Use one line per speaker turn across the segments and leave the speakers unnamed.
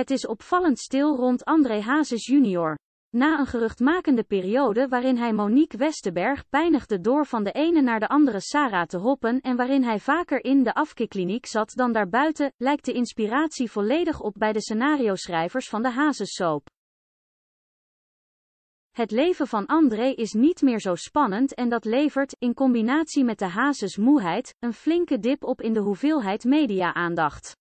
Het is opvallend stil rond André Hazes jr. Na een geruchtmakende periode waarin hij Monique Westerberg pijnigde door van de ene naar de andere Sarah te hoppen en waarin hij vaker in de afkikkliniek zat dan daarbuiten, lijkt de inspiratie volledig op bij de scenario-schrijvers van de Hazes-soap. Het leven van André is niet meer zo spannend en dat levert, in combinatie met de Hazes moeheid, een flinke dip op in de hoeveelheid media-aandacht.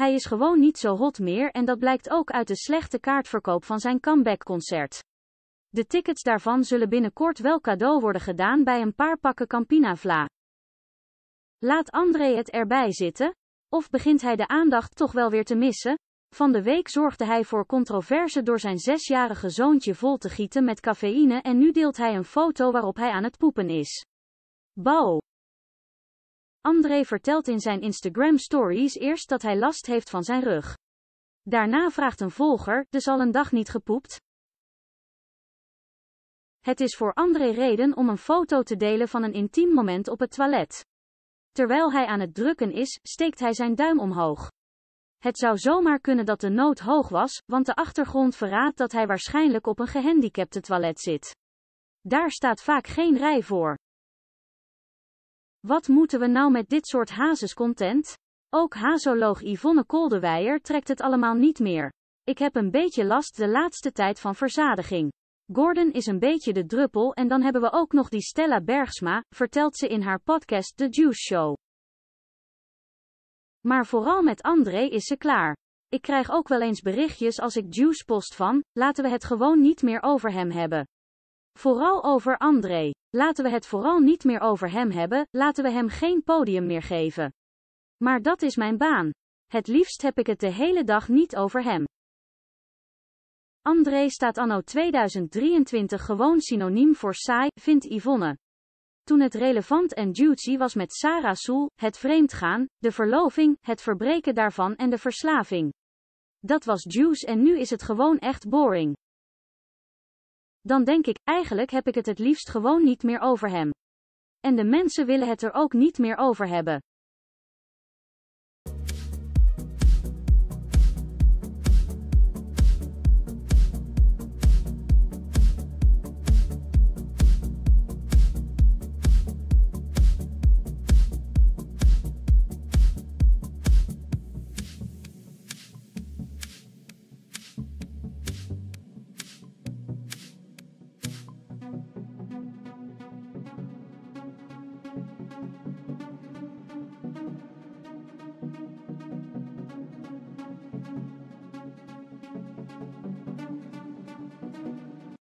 Hij is gewoon niet zo hot meer en dat blijkt ook uit de slechte kaartverkoop van zijn comeback concert. De tickets daarvan zullen binnenkort wel cadeau worden gedaan bij een paar pakken campina vla. Laat André het erbij zitten? Of begint hij de aandacht toch wel weer te missen? Van de week zorgde hij voor controverse door zijn zesjarige zoontje vol te gieten met cafeïne en nu deelt hij een foto waarop hij aan het poepen is. Bow. André vertelt in zijn Instagram stories eerst dat hij last heeft van zijn rug. Daarna vraagt een volger, dus al een dag niet gepoept? Het is voor André reden om een foto te delen van een intiem moment op het toilet. Terwijl hij aan het drukken is, steekt hij zijn duim omhoog. Het zou zomaar kunnen dat de nood hoog was, want de achtergrond verraadt dat hij waarschijnlijk op een gehandicapte toilet zit. Daar staat vaak geen rij voor. Wat moeten we nou met dit soort hazescontent? Ook hazoloog Yvonne Koldewijer trekt het allemaal niet meer. Ik heb een beetje last de laatste tijd van verzadiging. Gordon is een beetje de druppel en dan hebben we ook nog die Stella Bergsma, vertelt ze in haar podcast The Juice Show. Maar vooral met André is ze klaar. Ik krijg ook wel eens berichtjes als ik Juice post van, laten we het gewoon niet meer over hem hebben. Vooral over André. Laten we het vooral niet meer over hem hebben, laten we hem geen podium meer geven. Maar dat is mijn baan. Het liefst heb ik het de hele dag niet over hem. André staat anno 2023 gewoon synoniem voor saai, vindt Yvonne. Toen het relevant en juicy was met Sarah Soel, het vreemdgaan, de verloving, het verbreken daarvan en de verslaving. Dat was juice en nu is het gewoon echt boring. Dan denk ik, eigenlijk heb ik het het liefst gewoon niet meer over hem. En de mensen willen het er ook niet meer over hebben.